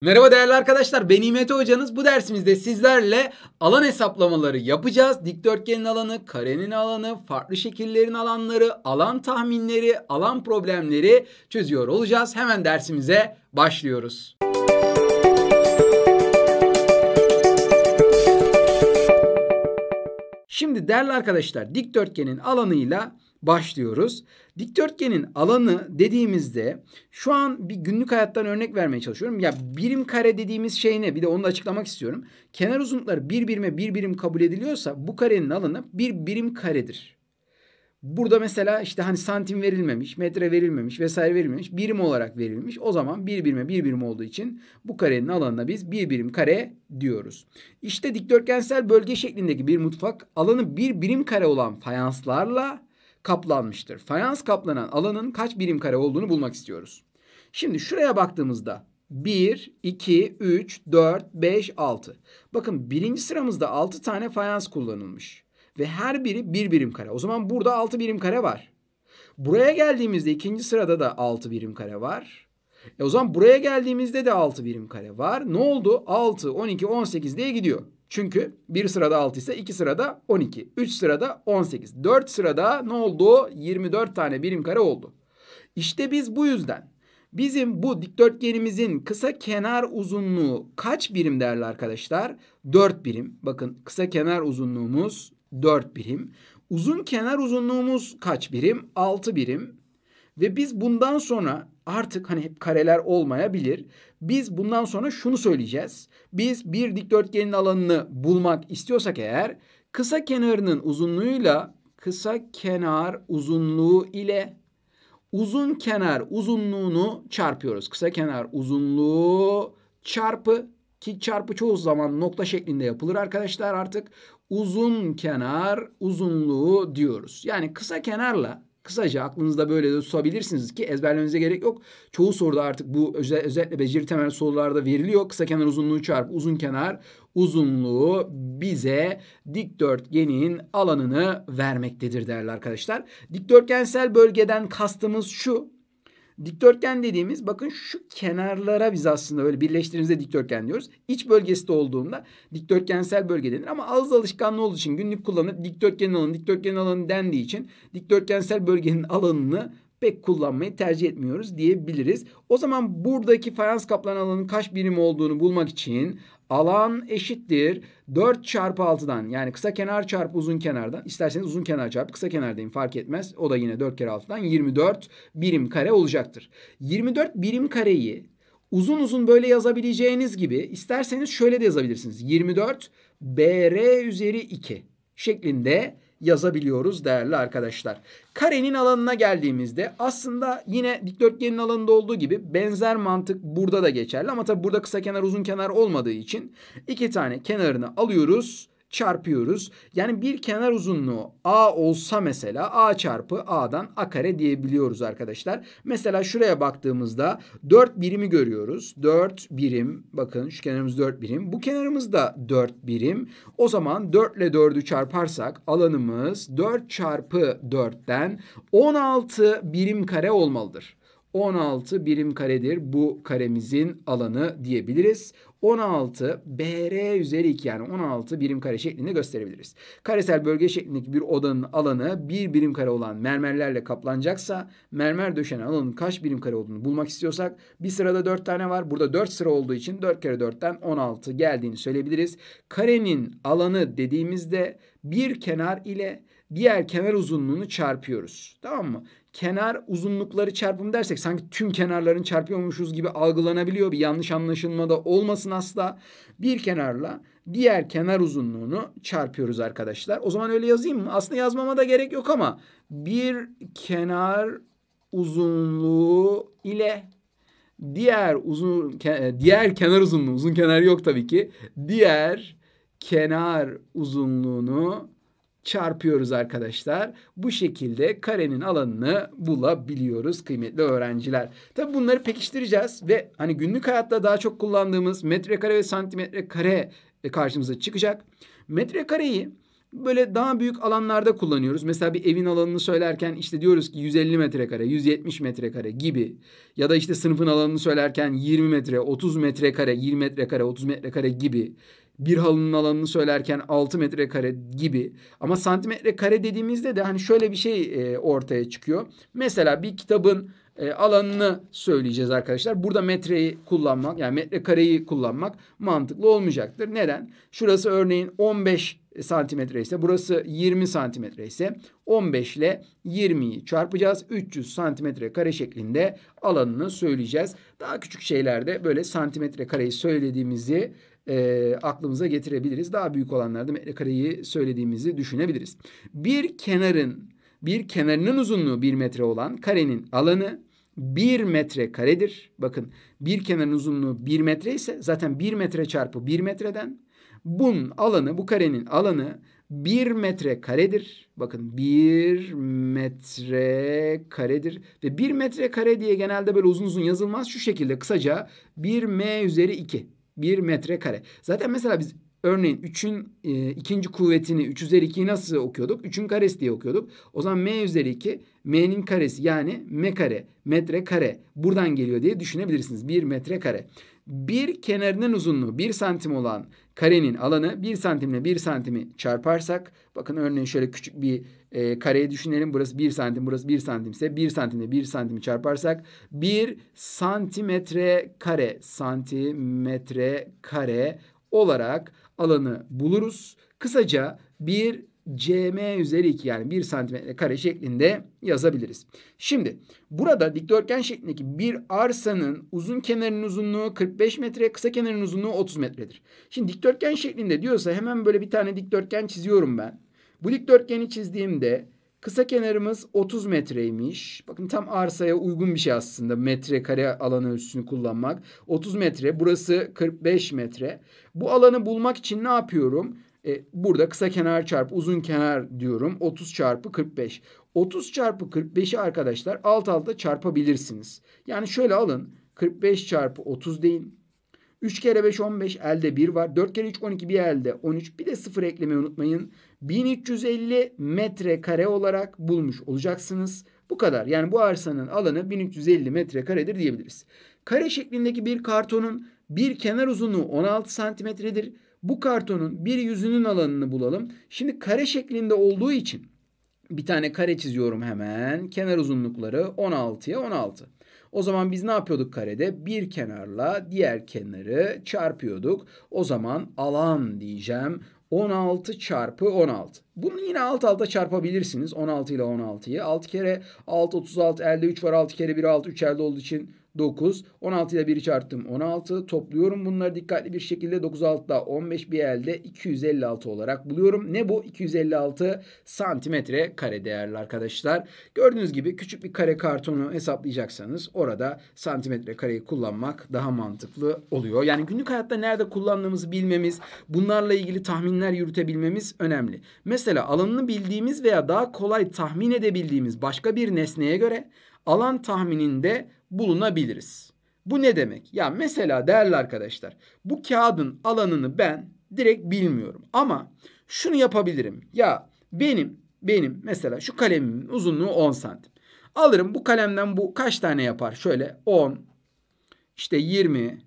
Merhaba değerli arkadaşlar ben İmet Hocanız. Bu dersimizde sizlerle alan hesaplamaları yapacağız. Dikdörtgenin alanı, karenin alanı, farklı şekillerin alanları, alan tahminleri, alan problemleri çözüyor olacağız. Hemen dersimize başlıyoruz. Şimdi değerli arkadaşlar dikdörtgenin alanıyla başlıyoruz. Dikdörtgenin alanı dediğimizde şu an bir günlük hayattan örnek vermeye çalışıyorum. Ya birim kare dediğimiz şey ne? Bir de onu da açıklamak istiyorum. Kenar uzunlukları bir birime bir birim kabul ediliyorsa bu karenin alanı bir birim karedir. Burada mesela işte hani santim verilmemiş, metre verilmemiş vesaire verilmemiş. Birim olarak verilmiş. O zaman bir birime bir birim olduğu için bu karenin alanına biz bir birim kare diyoruz. İşte dikdörtgensel bölge şeklindeki bir mutfak alanı bir birim kare olan fayanslarla kaplanmıştır. Fayans kaplanan alanın kaç birim kare olduğunu bulmak istiyoruz. Şimdi şuraya baktığımızda 1, 2, 3, 4, 5, 6. Bakın birinci sıramızda 6 tane fayans kullanılmış. Ve her biri 1 bir birim kare. O zaman burada 6 birim kare var. Buraya geldiğimizde ikinci sırada da 6 birim kare var. E o zaman buraya geldiğimizde de 6 birim kare var. Ne oldu? 6, 12, 18 diye gidiyor. Çünkü bir sırada 6 ise iki sırada 12. üç sırada 18. dört sırada ne oldu? 24 tane birim kare oldu. İşte biz bu yüzden bizim bu dikdörtgenimizin kısa kenar uzunluğu kaç birim değerli arkadaşlar? 4 birim. Bakın kısa kenar uzunluğumuz 4 birim. Uzun kenar uzunluğumuz kaç birim? 6 birim. Ve biz bundan sonra artık hani hep kareler olmayabilir. Biz bundan sonra şunu söyleyeceğiz. Biz bir dikdörtgenin alanını bulmak istiyorsak eğer kısa kenarının uzunluğuyla kısa kenar uzunluğu ile uzun kenar uzunluğunu çarpıyoruz. Kısa kenar uzunluğu çarpı ki çarpı çoğu zaman nokta şeklinde yapılır arkadaşlar artık. Uzun kenar uzunluğu diyoruz. Yani kısa kenarla Kısaca aklınızda böyle de tutabilirsiniz ki ezberlemenize gerek yok. Çoğu soruda artık bu özel, özellikle beceri temel sorularda veriliyor. Kısa kenar uzunluğu çarp, uzun kenar uzunluğu bize dikdörtgenin alanını vermektedir değerli arkadaşlar. Dikdörtgensel bölgeden kastımız şu. Dikdörtgen dediğimiz bakın şu kenarlara biz aslında böyle birleştirdiğimizde dikdörtgen diyoruz. İç bölgesi de olduğunda dikdörtgensel bölge denir ama ağız alışkanlığı olduğu için günlük kullanıp dikdörtgenin alanı dikdörtgen alanı dendiği için dikdörtgensel bölgenin alanını pek kullanmayı tercih etmiyoruz diyebiliriz. O zaman buradaki fayans kaplan alanının kaç birim olduğunu bulmak için alan eşittir 4 çarpı 6'dan yani kısa kenar çarpı uzun kenardan isterseniz uzun kenar çarpı kısa kenar deyin fark etmez. O da yine 4 kere 6'dan 24 birim kare olacaktır. 24 birim kareyi uzun uzun böyle yazabileceğiniz gibi isterseniz şöyle de yazabilirsiniz. 24 BR üzeri 2 şeklinde yazabiliyoruz değerli arkadaşlar. Karenin alanına geldiğimizde aslında yine dikdörtgenin alanında olduğu gibi benzer mantık burada da geçerli. Ama tabi burada kısa kenar uzun kenar olmadığı için iki tane kenarını alıyoruz çarpıyoruz. Yani bir kenar uzunluğu A olsa mesela A çarpı A'dan A kare diyebiliyoruz arkadaşlar. Mesela şuraya baktığımızda 4 birimi görüyoruz. 4 birim bakın şu kenarımız 4 birim. Bu kenarımız da 4 birim. O zaman 4 ile 4'ü çarparsak alanımız 4 çarpı 4'ten 16 birim kare olmalıdır. 16 birim karedir bu karemizin alanı diyebiliriz. 16 BR üzeri 2 yani 16 birim kare şeklinde gösterebiliriz. Karesel bölge şeklindeki bir odanın alanı bir birim kare olan mermerlerle kaplanacaksa mermer döşenen alanın kaç birim kare olduğunu bulmak istiyorsak bir sırada 4 tane var. Burada 4 sıra olduğu için 4 kere 4'ten 16 geldiğini söyleyebiliriz. Karenin alanı dediğimizde bir kenar ile diğer kenar uzunluğunu çarpıyoruz. Tamam mı? kenar uzunlukları çarpımı dersek sanki tüm kenarların çarpıyormuşuz gibi algılanabiliyor. Bir yanlış anlaşılma da olmasın asla. Bir kenarla diğer kenar uzunluğunu çarpıyoruz arkadaşlar. O zaman öyle yazayım mı? Aslında yazmama da gerek yok ama bir kenar uzunluğu ile diğer uzun ke, e, diğer kenar uzunluğu uzun kenar yok tabii ki. Diğer kenar uzunluğunu çarpıyoruz arkadaşlar. Bu şekilde karenin alanını bulabiliyoruz kıymetli öğrenciler. Tabi bunları pekiştireceğiz ve hani günlük hayatta daha çok kullandığımız metrekare ve santimetre kare e, karşımıza çıkacak. Metrekareyi böyle daha büyük alanlarda kullanıyoruz. Mesela bir evin alanını söylerken işte diyoruz ki 150 metrekare, 170 metrekare gibi. Ya da işte sınıfın alanını söylerken 20 metre, 30 metrekare, 20 metrekare, 30 metrekare gibi bir halının alanını söylerken 6 metrekare gibi. Ama santimetre kare dediğimizde de hani şöyle bir şey e, ortaya çıkıyor. Mesela bir kitabın e, alanını söyleyeceğiz arkadaşlar. Burada metreyi kullanmak yani metrekareyi kullanmak mantıklı olmayacaktır. Neden? Şurası örneğin 15 santimetre ise burası 20 santimetre ise 15 ile 20'yi çarpacağız. 300 santimetre kare şeklinde alanını söyleyeceğiz. Daha küçük şeylerde böyle santimetre kareyi söylediğimizi e, aklımıza getirebiliriz. Daha büyük olanlarda metrekareyi söylediğimizi düşünebiliriz. Bir kenarın bir kenarının uzunluğu bir metre olan karenin alanı bir metre karedir. Bakın bir kenarın uzunluğu bir metre ise zaten bir metre çarpı bir metreden bunun alanı bu karenin alanı bir metre karedir. Bakın bir metre karedir. Ve bir metre kare diye genelde böyle uzun uzun yazılmaz. Şu şekilde kısaca bir m üzeri 2 1 metrekare. Zaten mesela biz örneğin 3'ün e, ikinci kuvvetini 3 üzeri 2'yi nasıl okuyorduk? 3'ün karesi diye okuyorduk. O zaman m üzeri 2 m'nin karesi yani m kare metrekare buradan geliyor diye düşünebilirsiniz. 1 metrekare bir kenarının uzunluğu 1 santim olan karenin alanı 1 santimle 1 santimi çarparsak bakın örneğin şöyle küçük bir e, kareyi düşünelim. Burası 1 santim burası 1 santimse 1 santimle 1 santimi çarparsak 1 santimetre kare santimetre kare olarak alanı buluruz. Kısaca bir cm üzeri 2 yani 1 santimetre kare şeklinde yazabiliriz. Şimdi burada dikdörtgen şeklindeki bir arsanın uzun kenarının uzunluğu 45 metre, kısa kenarının uzunluğu 30 metredir. Şimdi dikdörtgen şeklinde diyorsa hemen böyle bir tane dikdörtgen çiziyorum ben. Bu dikdörtgeni çizdiğimde kısa kenarımız 30 metreymiş. Bakın tam arsaya uygun bir şey aslında metrekare alanı ölçüsünü kullanmak. 30 metre, burası 45 metre. Bu alanı bulmak için ne yapıyorum? E, burada kısa kenar çarpı uzun kenar diyorum. 30 çarpı 45. 30 çarpı 45'i arkadaşlar alt alta çarpabilirsiniz. Yani şöyle alın. 45 çarpı 30 deyin. 3 kere 5 15 elde 1 var. 4 kere 3 12 bir elde 13. Bir de 0 eklemeyi unutmayın. 1350 metrekare olarak bulmuş olacaksınız. Bu kadar. Yani bu arsanın alanı 1350 metrekaredir diyebiliriz. Kare şeklindeki bir kartonun bir kenar uzunluğu 16 santimetredir. Bu kartonun bir yüzünün alanını bulalım. Şimdi kare şeklinde olduğu için bir tane kare çiziyorum hemen. Kenar uzunlukları 16'ya 16. O zaman biz ne yapıyorduk karede? Bir kenarla diğer kenarı çarpıyorduk. O zaman alan diyeceğim. 16 çarpı 16. Bunu yine alt alta çarpabilirsiniz. 16 ile 16'yı. 6 kere 6 36 elde 3 var. 6 kere 1 6 3 elde olduğu için 9. 16 ile 1'i çarptım 16. Topluyorum bunları dikkatli bir şekilde 9 altta 15 bir elde 256 olarak buluyorum. Ne bu? 256 santimetre kare değerli arkadaşlar. Gördüğünüz gibi küçük bir kare kartonu hesaplayacaksanız orada santimetre kareyi kullanmak daha mantıklı oluyor. Yani günlük hayatta nerede kullandığımızı bilmemiz, bunlarla ilgili tahminler yürütebilmemiz önemli. Mesela alanını bildiğimiz veya daha kolay tahmin edebildiğimiz başka bir nesneye göre alan tahmininde bulunabiliriz. Bu ne demek? Ya mesela değerli arkadaşlar bu kağıdın alanını ben direkt bilmiyorum. Ama şunu yapabilirim. Ya benim benim mesela şu kalemimin uzunluğu 10 santim. Alırım bu kalemden bu kaç tane yapar? Şöyle 10, işte 20,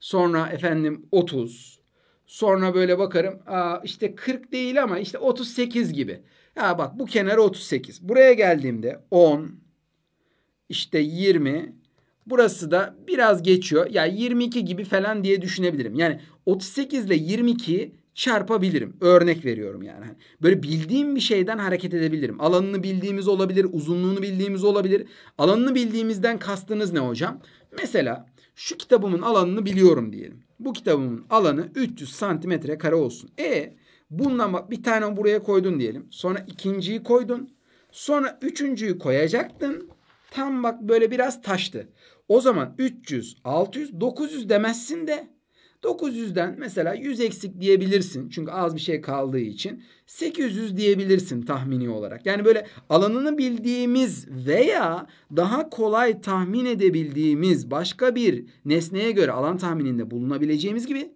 sonra efendim 30, sonra böyle bakarım aa işte 40 değil ama işte 38 gibi. Ya bak bu kenar 38. Buraya geldiğimde 10, işte 20, Burası da biraz geçiyor. Yani 22 gibi falan diye düşünebilirim. Yani 38 ile 22 çarpabilirim. Örnek veriyorum yani. Hani böyle bildiğim bir şeyden hareket edebilirim. Alanını bildiğimiz olabilir, uzunluğunu bildiğimiz olabilir. Alanını bildiğimizden kastınız ne hocam? Mesela şu kitabımın alanını biliyorum diyelim. Bu kitabımın alanı 300 santimetre kare olsun. E bundan bak bir tane buraya koydun diyelim. Sonra ikinciyi koydun. Sonra üçüncüyü koyacaktın. Tam bak böyle biraz taştı. O zaman 300, 600, 900 demezsin de 900'den mesela 100 eksik diyebilirsin. Çünkü az bir şey kaldığı için 800 diyebilirsin tahmini olarak. Yani böyle alanını bildiğimiz veya daha kolay tahmin edebildiğimiz başka bir nesneye göre alan tahmininde bulunabileceğimiz gibi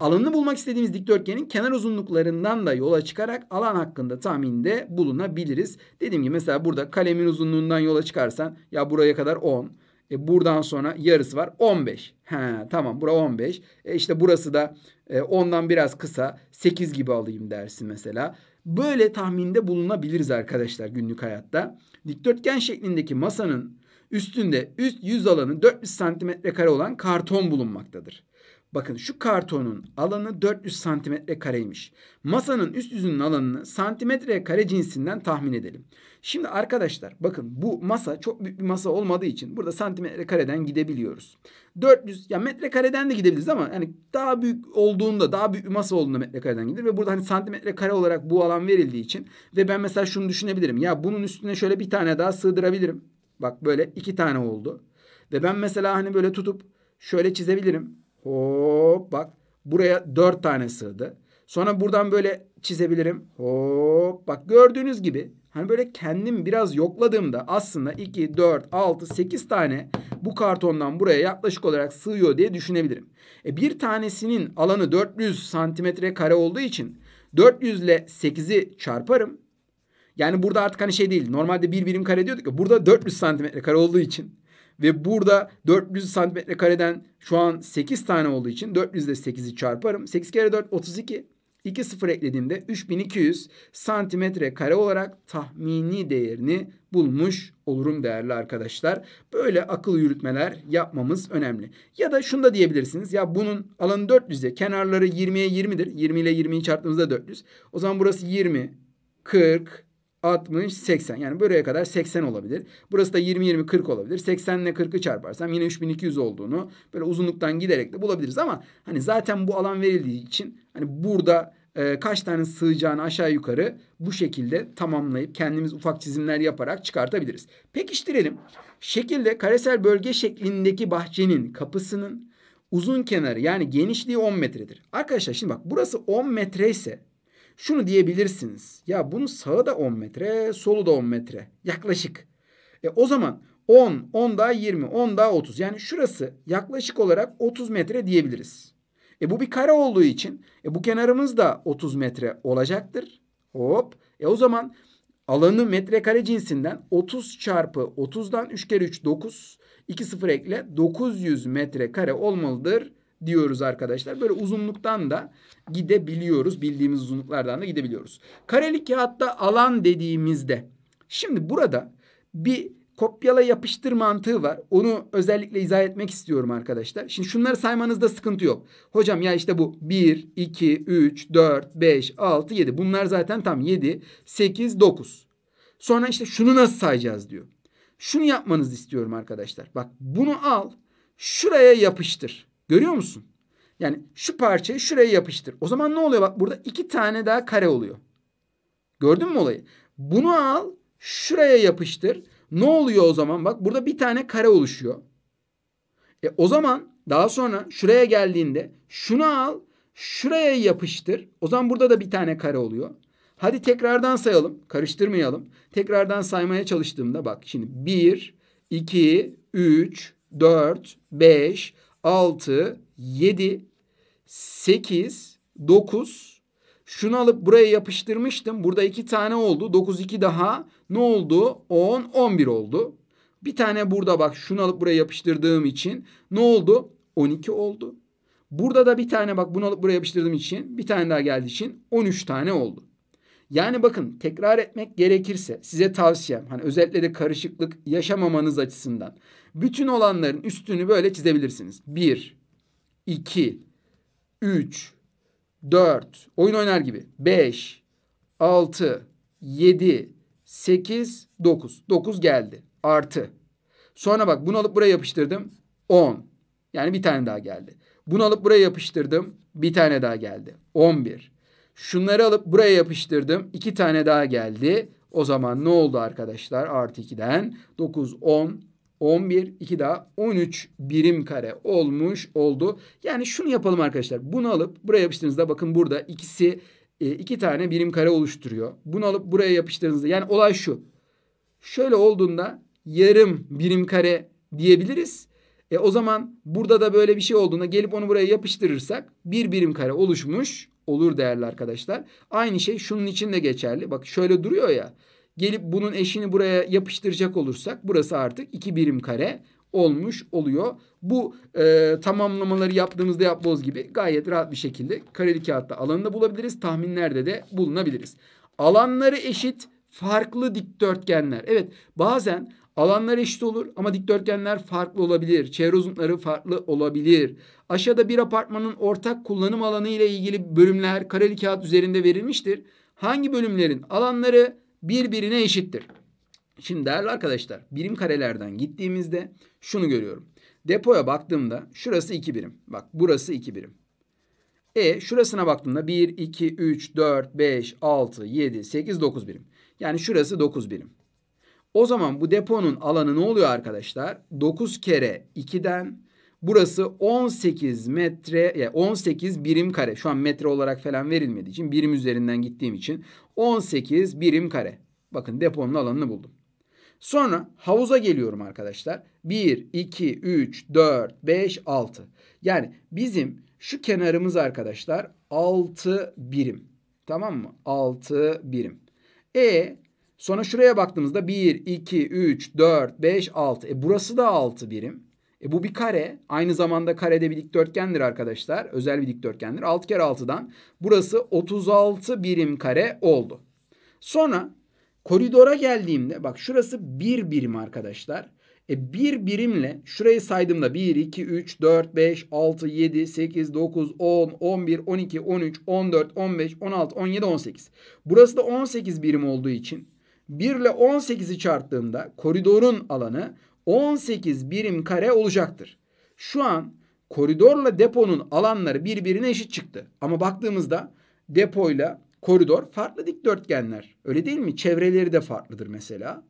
alanını bulmak istediğimiz dikdörtgenin kenar uzunluklarından da yola çıkarak alan hakkında tahminde bulunabiliriz. Dediğim gibi mesela burada kalemin uzunluğundan yola çıkarsan ya buraya kadar 10, e buradan sonra yarısı var 15. He, tamam bura 15. E işte burası da e, ondan biraz kısa 8 gibi alayım dersi mesela. Böyle tahminde bulunabiliriz arkadaşlar günlük hayatta. Dikdörtgen şeklindeki masanın üstünde üst yüz alanı 400 santimetre kare olan karton bulunmaktadır. Bakın şu kartonun alanı 400 santimetre kareymiş. Masanın üst yüzünün alanını santimetre kare cinsinden tahmin edelim. Şimdi arkadaşlar bakın bu masa çok büyük bir masa olmadığı için burada santimetre kareden gidebiliyoruz. 400 ya metre kareden de gidebiliriz ama yani daha büyük olduğunda daha büyük bir masa olduğunda metre kareden gider ve burada hani santimetre kare olarak bu alan verildiği için ve ben mesela şunu düşünebilirim. Ya bunun üstüne şöyle bir tane daha sığdırabilirim. Bak böyle iki tane oldu. Ve ben mesela hani böyle tutup şöyle çizebilirim. Hop bak. Buraya dört tane sığdı. Sonra buradan böyle çizebilirim. Hop bak gördüğünüz gibi hani böyle kendim biraz yokladığımda aslında 2, 4, 6, 8 tane bu kartondan buraya yaklaşık olarak sığıyor diye düşünebilirim. E bir tanesinin alanı 400 santimetre kare olduğu için 400 ile 8'i çarparım. Yani burada artık hani şey değil. Normalde bir birim kare diyorduk ya. Burada 400 santimetre kare olduğu için ve burada 400 santimetre kareden şu an 8 tane olduğu için 400 ile 8'i çarparım. 8 kere 4 32. 2 sıfır eklediğimde 3200 santimetre kare olarak tahmini değerini bulmuş olurum değerli arkadaşlar. Böyle akıl yürütmeler yapmamız önemli. Ya da şunu da diyebilirsiniz. Ya bunun alanı 400'e kenarları 20'ye 20'dir. 20 ile 20'yi çarptığımızda 400. O zaman burası 20, 40, 60, 80. Yani buraya kadar 80 olabilir. Burası da 20, 20, 40 olabilir. 80 ile 40'ı çarparsam yine 3200 olduğunu böyle uzunluktan giderek de bulabiliriz. Ama hani zaten bu alan verildiği için hani burada e, kaç tane sığacağını aşağı yukarı bu şekilde tamamlayıp kendimiz ufak çizimler yaparak çıkartabiliriz. Pekiştirelim. Şekilde karesel bölge şeklindeki bahçenin kapısının uzun kenarı yani genişliği 10 metredir. Arkadaşlar şimdi bak burası 10 metre ise şunu diyebilirsiniz. Ya bunun sağı da 10 metre, solu da 10 metre. Yaklaşık. E o zaman 10, 10 daha 20, 10 daha 30. Yani şurası yaklaşık olarak 30 metre diyebiliriz. E bu bir kare olduğu için e bu kenarımız da 30 metre olacaktır. Hop. E o zaman alanı metrekare cinsinden 30 çarpı 30'dan 3 kere 3 9. 2 0 ekle 900 metrekare olmalıdır diyoruz arkadaşlar. Böyle uzunluktan da gidebiliyoruz. Bildiğimiz uzunluklardan da gidebiliyoruz. Kareli kağıtta alan dediğimizde şimdi burada bir kopyala yapıştır mantığı var. Onu özellikle izah etmek istiyorum arkadaşlar. Şimdi şunları saymanızda sıkıntı yok. Hocam ya işte bu 1, 2, 3, 4, 5, 6, 7. Bunlar zaten tam 7, 8, 9. Sonra işte şunu nasıl sayacağız diyor. Şunu yapmanızı istiyorum arkadaşlar. Bak bunu al şuraya yapıştır. Görüyor musun? Yani şu parçayı şuraya yapıştır. O zaman ne oluyor? Bak burada iki tane daha kare oluyor. Gördün mü olayı? Bunu al şuraya yapıştır. Ne oluyor o zaman? Bak burada bir tane kare oluşuyor. E o zaman daha sonra şuraya geldiğinde şunu al şuraya yapıştır. O zaman burada da bir tane kare oluyor. Hadi tekrardan sayalım. Karıştırmayalım. Tekrardan saymaya çalıştığımda bak şimdi 1, 2, 3, 4, 5, 6, 7, 8, 9. Şunu alıp buraya yapıştırmıştım. Burada 2 tane oldu. 9, 2 daha. Ne oldu? 10, 11 oldu. Bir tane burada bak şunu alıp buraya yapıştırdığım için ne oldu? 12 oldu. Burada da bir tane bak bunu alıp buraya yapıştırdığım için bir tane daha geldi için 13 tane oldu. Yani bakın tekrar etmek gerekirse size tavsiyem hani özellikle de karışıklık yaşamamanız açısından bütün olanların üstünü böyle çizebilirsiniz. Bir, iki, üç, dört, oyun oynar gibi. Beş, altı, yedi, sekiz, dokuz. Dokuz geldi. Artı. Sonra bak bunu alıp buraya yapıştırdım. On. Yani bir tane daha geldi. Bunu alıp buraya yapıştırdım. Bir tane daha geldi. On bir. Şunları alıp buraya yapıştırdım. iki tane daha geldi. O zaman ne oldu arkadaşlar? Artı 2'den 9, 10, 11, 2 daha 13 birim kare olmuş oldu. Yani şunu yapalım arkadaşlar. Bunu alıp buraya yapıştığınızda bakın burada ikisi e, iki tane birim kare oluşturuyor. Bunu alıp buraya yapıştırdığınızda yani olay şu. Şöyle olduğunda yarım birim kare diyebiliriz. E, o zaman burada da böyle bir şey olduğunda gelip onu buraya yapıştırırsak bir birim kare oluşmuş olur değerli arkadaşlar. Aynı şey şunun için de geçerli. Bak şöyle duruyor ya gelip bunun eşini buraya yapıştıracak olursak burası artık 2 birim kare olmuş oluyor. Bu e, tamamlamaları yaptığımızda yapboz gibi gayet rahat bir şekilde kareli kağıtta alanını bulabiliriz. Tahminlerde de bulunabiliriz. Alanları eşit farklı dikdörtgenler. Evet bazen alanlar eşit olur ama dikdörtgenler farklı olabilir. Çevre uzunlukları farklı olabilir. Aşağıda bir apartmanın ortak kullanım alanı ile ilgili bölümler kareli kağıt üzerinde verilmiştir. Hangi bölümlerin alanları birbirine eşittir. Şimdi değerli arkadaşlar birim karelerden gittiğimizde şunu görüyorum. Depoya baktığımda şurası 2 birim. Bak burası 2 birim. E şurasına baktığımda 1, 2, 3, 4, 5, 6, 7, 8, 9 birim. Yani şurası 9 birim. O zaman bu deponun alanı ne oluyor arkadaşlar? 9 kere 2'den Burası 18 metre yani 18 birim kare. Şu an metre olarak falan verilmediği için birim üzerinden gittiğim için 18 birim kare. Bakın deponun alanını buldum. Sonra havuza geliyorum arkadaşlar. 1, 2, 3, 4, 5, 6. Yani bizim şu kenarımız arkadaşlar 6 birim. Tamam mı? 6 birim. E sonra şuraya baktığımızda 1, 2, 3, 4, 5, 6. E burası da 6 birim. E bu bir kare. Aynı zamanda karede bir dikdörtgendir arkadaşlar. Özel bir dikdörtgendir. 6 kere 6'dan burası 36 birim kare oldu. Sonra koridora geldiğimde bak şurası 1 birim arkadaşlar. E bir birimle şurayı saydığımda 1, 2, 3, 4, 5, 6, 7, 8, 9, 10, 11, 12, 13, 14, 15, 16, 17, 18. Burası da 18 birim olduğu için 1 ile 18'i çarptığımda koridorun alanı 18 birim kare olacaktır. Şu an koridorla deponun alanları birbirine eşit çıktı. Ama baktığımızda depoyla koridor farklı dikdörtgenler. Öyle değil mi? Çevreleri de farklıdır mesela.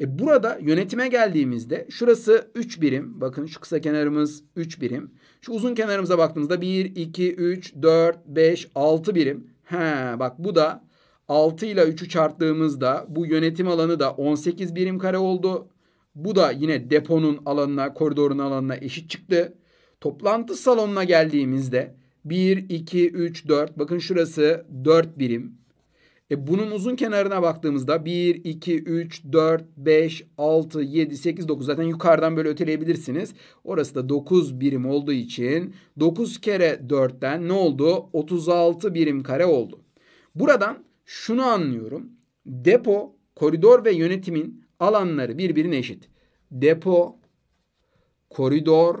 E burada yönetime geldiğimizde şurası 3 birim. Bakın şu kısa kenarımız 3 birim. Şu uzun kenarımıza baktığımızda 1, 2, 3, 4, 5, 6 birim. He bak bu da 6 ile 3'ü çarptığımızda bu yönetim alanı da 18 birim kare oldu. Bu da yine deponun alanına, koridorun alanına eşit çıktı. Toplantı salonuna geldiğimizde 1, 2, 3, 4. Bakın şurası 4 birim. E bunun uzun kenarına baktığımızda 1, 2, 3, 4, 5, 6, 7, 8, 9. Zaten yukarıdan böyle öteleyebilirsiniz. Orası da 9 birim olduğu için 9 kere 4'ten ne oldu? 36 birim kare oldu. Buradan şunu anlıyorum. Depo, koridor ve yönetimin alanları birbirine eşit. Depo, koridor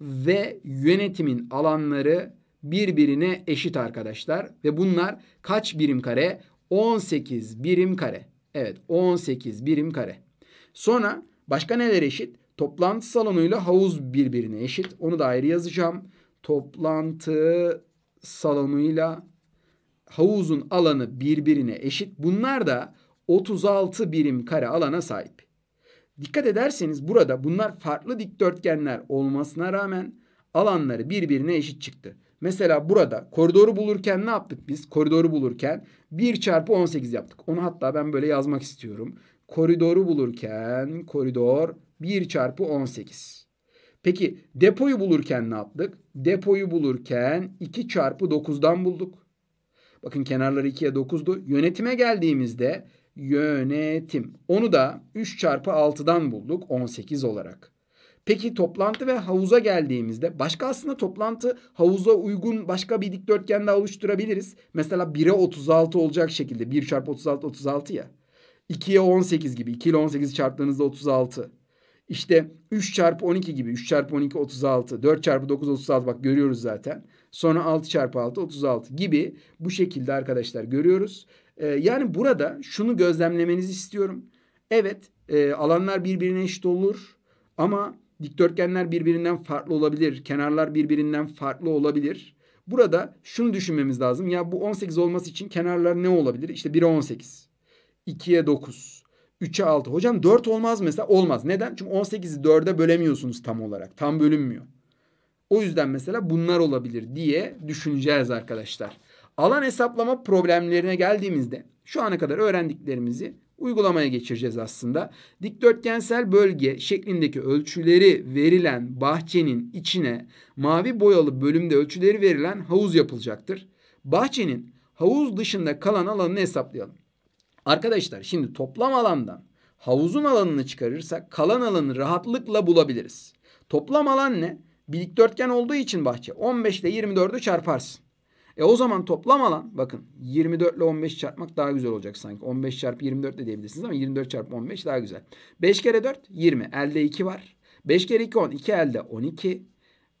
ve yönetimin alanları birbirine eşit arkadaşlar. Ve bunlar kaç birim kare? 18 birim kare. Evet 18 birim kare. Sonra başka neler eşit? Toplantı salonuyla havuz birbirine eşit. Onu da ayrı yazacağım. Toplantı salonuyla havuzun alanı birbirine eşit. Bunlar da 36 birim kare alana sahip. Dikkat ederseniz burada bunlar farklı dikdörtgenler olmasına rağmen alanları birbirine eşit çıktı. Mesela burada koridoru bulurken ne yaptık biz? Koridoru bulurken 1 çarpı 18 yaptık. Onu hatta ben böyle yazmak istiyorum. Koridoru bulurken koridor 1 çarpı 18. Peki depoyu bulurken ne yaptık? Depoyu bulurken 2 çarpı 9'dan bulduk. Bakın kenarları 2'ye 9'du. Yönetime geldiğimizde yönetim. Onu da 3 çarpı 6'dan bulduk 18 olarak. Peki toplantı ve havuza geldiğimizde başka aslında toplantı havuza uygun başka bir dikdörtgen de oluşturabiliriz. Mesela 1'e 36 olacak şekilde 1 çarpı 36 36 ya. 2'ye 18 gibi 2 ile 18 çarptığınızda 36. İşte 3 çarpı 12 gibi 3 çarpı 12 36 4 çarpı 9 36 bak görüyoruz zaten. Sonra 6 çarpı 6 36 gibi bu şekilde arkadaşlar görüyoruz. E, yani burada şunu gözlemlemenizi istiyorum. Evet e, alanlar birbirine eşit olur ama dikdörtgenler birbirinden farklı olabilir. Kenarlar birbirinden farklı olabilir. Burada şunu düşünmemiz lazım. Ya bu 18 olması için kenarlar ne olabilir? İşte 1'e 18, 2'ye 9, 3'e 6. Hocam 4 olmaz mesela. Olmaz. Neden? Çünkü 18'i 4'e bölemiyorsunuz tam olarak. Tam bölünmüyor. O yüzden mesela bunlar olabilir diye düşüneceğiz arkadaşlar. Alan hesaplama problemlerine geldiğimizde şu ana kadar öğrendiklerimizi uygulamaya geçireceğiz aslında. Dikdörtgensel bölge şeklindeki ölçüleri verilen bahçenin içine mavi boyalı bölümde ölçüleri verilen havuz yapılacaktır. Bahçenin havuz dışında kalan alanını hesaplayalım. Arkadaşlar şimdi toplam alandan havuzun alanını çıkarırsak kalan alanı rahatlıkla bulabiliriz. Toplam alan ne? Bir dikdörtgen olduğu için bahçe 15 ile 24'ü çarparsın. E o zaman toplam alan bakın 24 ile 15 çarpmak daha güzel olacak sanki. 15 çarpı 24 de diyebilirsiniz ama 24 çarpı 15 daha güzel. 5 kere 4 20. Elde 2 var. 5 kere 2 10. 2 elde 12.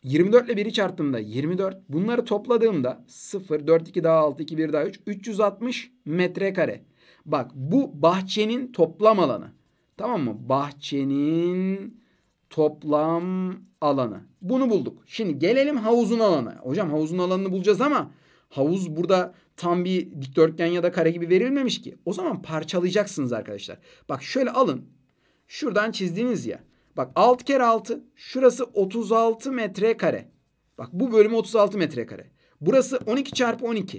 24 ile 1'i çarptığımda 24. Bunları topladığımda 0, 4, 2 daha 6, 2, 1 daha 3. 360 metrekare. Bak bu bahçenin toplam alanı. Tamam mı? Bahçenin toplam alanı. Bunu bulduk. Şimdi gelelim havuzun alanı. Hocam havuzun alanını bulacağız ama Havuz burada tam bir dikdörtgen ya da kare gibi verilmemiş ki. O zaman parçalayacaksınız arkadaşlar. Bak şöyle alın. Şuradan çizdiniz ya. Bak 6 kere 6. Şurası 36 metrekare. Bak bu bölümü 36 metrekare. Burası 12 çarpı 12.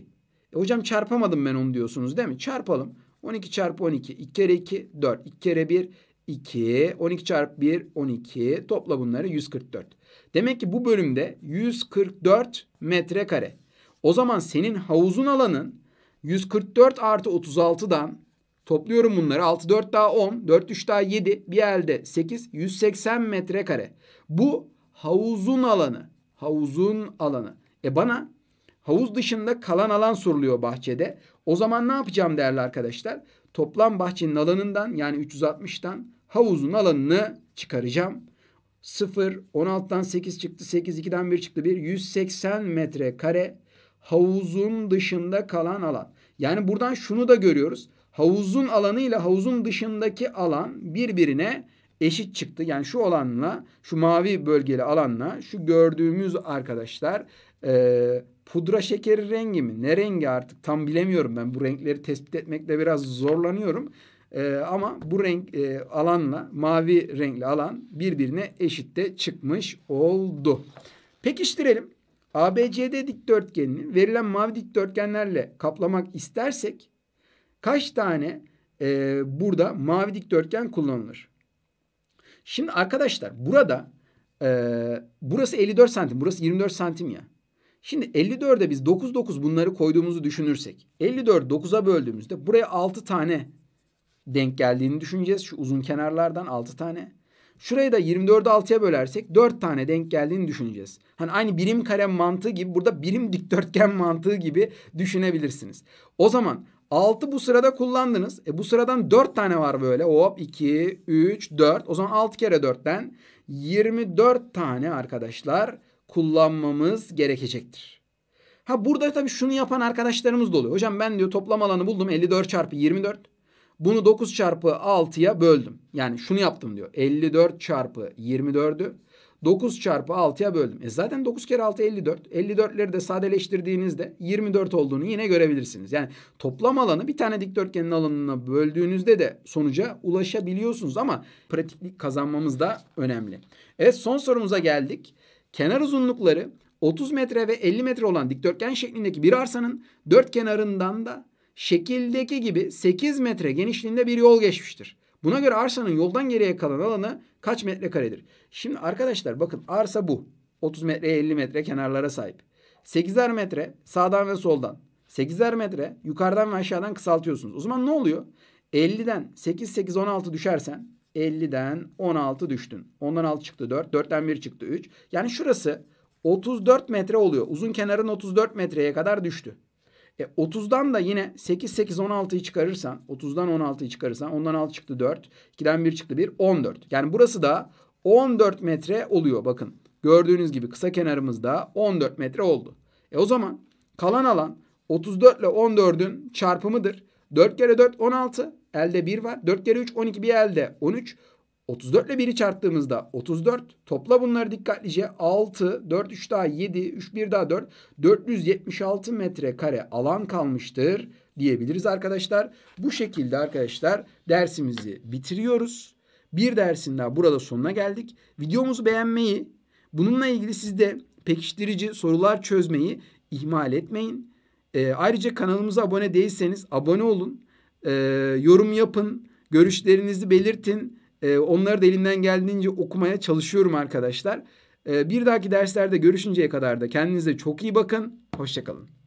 E hocam çarpamadım ben onu diyorsunuz değil mi? Çarpalım. 12 çarpı 12. 2 kere 2 4. 2 kere 1 2. 12 çarpı 1 12. Topla bunları 144. Demek ki bu bölümde 144 metrekare. O zaman senin havuzun alanın 144 artı 36'dan topluyorum bunları. 6 4 daha 10, 4 3 daha 7, bir elde 8, 180 metrekare. Bu havuzun alanı. Havuzun alanı. E bana havuz dışında kalan alan soruluyor bahçede. O zaman ne yapacağım değerli arkadaşlar? Toplam bahçenin alanından yani 360'tan havuzun alanını çıkaracağım. 0, 16'dan 8 çıktı, 8, 2'den 1 çıktı, 1, 180 metrekare havuzun dışında kalan alan. Yani buradan şunu da görüyoruz. Havuzun alanı ile havuzun dışındaki alan birbirine eşit çıktı. Yani şu alanla şu mavi bölgeli alanla şu gördüğümüz arkadaşlar e, pudra şekeri rengi mi ne rengi artık tam bilemiyorum ben bu renkleri tespit etmekte biraz zorlanıyorum. E, ama bu renk e, alanla mavi renkli alan birbirine eşitte çıkmış oldu. Pekiştirelim. ABCD dikdörtgenini verilen mavi dikdörtgenlerle kaplamak istersek kaç tane e, burada mavi dikdörtgen kullanılır? Şimdi arkadaşlar burada e, burası 54 santim burası 24 santim ya. Şimdi 54'e biz 9 9 bunları koyduğumuzu düşünürsek 54 9'a böldüğümüzde buraya 6 tane denk geldiğini düşüneceğiz. Şu uzun kenarlardan 6 tane. Şurayı da 24'ü 6'ya bölersek 4 tane denk geldiğini düşüneceğiz. Hani aynı birim kare mantığı gibi burada birim dikdörtgen mantığı gibi düşünebilirsiniz. O zaman 6 bu sırada kullandınız. E bu sıradan 4 tane var böyle. Hop 2, 3, 4. O zaman 6 kere 4'ten 24 tane arkadaşlar kullanmamız gerekecektir. Ha burada tabii şunu yapan arkadaşlarımız da oluyor. Hocam ben diyor toplam alanı buldum 54 çarpı 24. Bunu 9 çarpı 6'ya böldüm. Yani şunu yaptım diyor. 54 çarpı 24'ü 9 çarpı 6'ya böldüm. E zaten 9 kere 6 54. 54'leri de sadeleştirdiğinizde 24 olduğunu yine görebilirsiniz. Yani toplam alanı bir tane dikdörtgenin alanına böldüğünüzde de sonuca ulaşabiliyorsunuz ama pratiklik kazanmamız da önemli. Evet son sorumuza geldik. Kenar uzunlukları 30 metre ve 50 metre olan dikdörtgen şeklindeki bir arsanın dört kenarından da şekildeki gibi 8 metre genişliğinde bir yol geçmiştir. Buna göre arsanın yoldan geriye kalan alanı kaç metrekaredir? Şimdi arkadaşlar bakın arsa bu. 30 metre 50 metre kenarlara sahip. 8'er metre sağdan ve soldan. 8'er metre yukarıdan ve aşağıdan kısaltıyorsunuz. O zaman ne oluyor? 50'den 8, 8, 16 düşersen 50'den 16 düştün. Ondan 6 çıktı 4. 4'ten 1 çıktı 3. Yani şurası 34 metre oluyor. Uzun kenarın 34 metreye kadar düştü. E, 30'dan da yine 8, 8, 16'yı çıkarırsan, 30'dan 16'yı çıkarırsan, ondan 6 çıktı 4, 2'den 1 çıktı 1, 14. Yani burası da 14 metre oluyor bakın. Gördüğünüz gibi kısa kenarımızda 14 metre oldu. E o zaman kalan alan 34 ile 14'ün çarpımıdır. 4 kere 4 16 elde 1 var. 4 kere 3 12 bir elde 13. 34 ile 1'i çarptığımızda 34. Topla bunları dikkatlice. 6, 4, 3 daha 7, 3, 1 daha 4. 476 metrekare alan kalmıştır diyebiliriz arkadaşlar. Bu şekilde arkadaşlar dersimizi bitiriyoruz. Bir dersin daha burada sonuna geldik. Videomuzu beğenmeyi, bununla ilgili sizde pekiştirici sorular çözmeyi ihmal etmeyin. E, ayrıca kanalımıza abone değilseniz abone olun. E, yorum yapın. Görüşlerinizi belirtin. E, onları da elimden geldiğince okumaya çalışıyorum arkadaşlar. E, bir dahaki derslerde görüşünceye kadar da kendinize çok iyi bakın. Hoşçakalın.